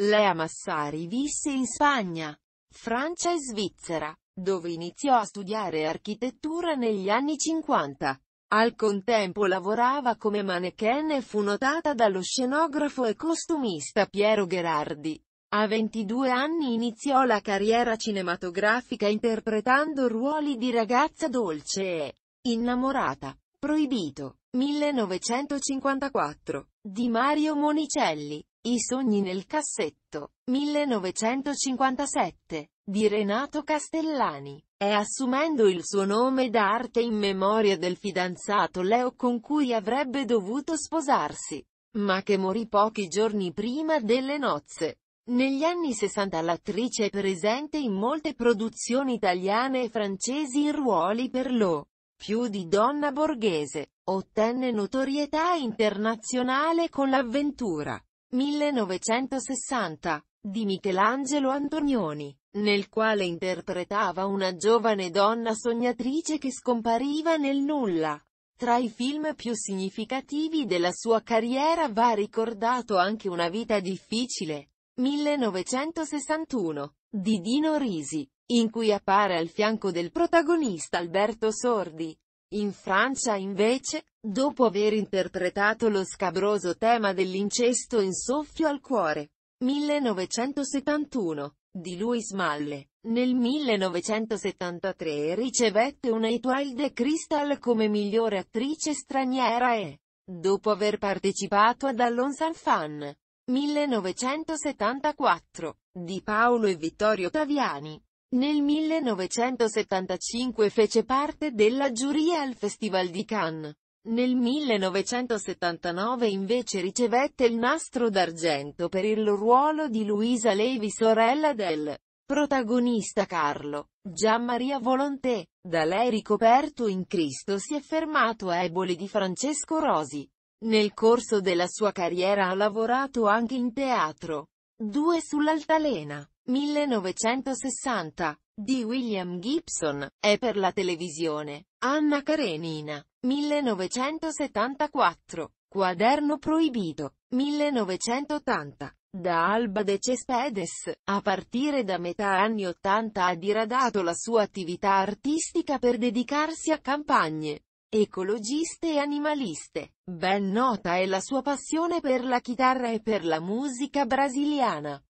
Lea Massari visse in Spagna, Francia e Svizzera, dove iniziò a studiare architettura negli anni 50. Al contempo lavorava come mannequin e fu notata dallo scenografo e costumista Piero Gherardi. A 22 anni iniziò la carriera cinematografica interpretando ruoli di ragazza dolce e innamorata. Proibito. 1954. Di Mario Monicelli. I sogni nel cassetto, 1957, di Renato Castellani. È assumendo il suo nome d'arte in memoria del fidanzato Leo con cui avrebbe dovuto sposarsi, ma che morì pochi giorni prima delle nozze. Negli anni 60 l'attrice è presente in molte produzioni italiane e francesi in ruoli per lo più di donna borghese. Ottenne notorietà internazionale con l'avventura 1960, di Michelangelo Antonioni, nel quale interpretava una giovane donna sognatrice che scompariva nel nulla. Tra i film più significativi della sua carriera va ricordato anche Una vita difficile, 1961, di Dino Risi, in cui appare al fianco del protagonista Alberto Sordi. In Francia invece, dopo aver interpretato lo scabroso tema dell'incesto in soffio al cuore, 1971, di Louis Malle, nel 1973 ricevette una Etoile de Crystal come migliore attrice straniera e, dopo aver partecipato ad Allonsan Fan, 1974, di Paolo e Vittorio Taviani, nel 1975 fece parte della giuria al Festival di Cannes. Nel 1979 invece ricevette il nastro d'argento per il ruolo di Luisa Levi sorella del protagonista Carlo. Gian Maria Volonté, da lei ricoperto in Cristo si è fermato a Eboli di Francesco Rosi. Nel corso della sua carriera ha lavorato anche in teatro. Due sull'altalena. 1960, di William Gibson, è per la televisione, Anna Karenina, 1974, Quaderno proibito, 1980, da Alba de Cespedes, a partire da metà anni 80 ha diradato la sua attività artistica per dedicarsi a campagne ecologiste e animaliste. Ben nota è la sua passione per la chitarra e per la musica brasiliana.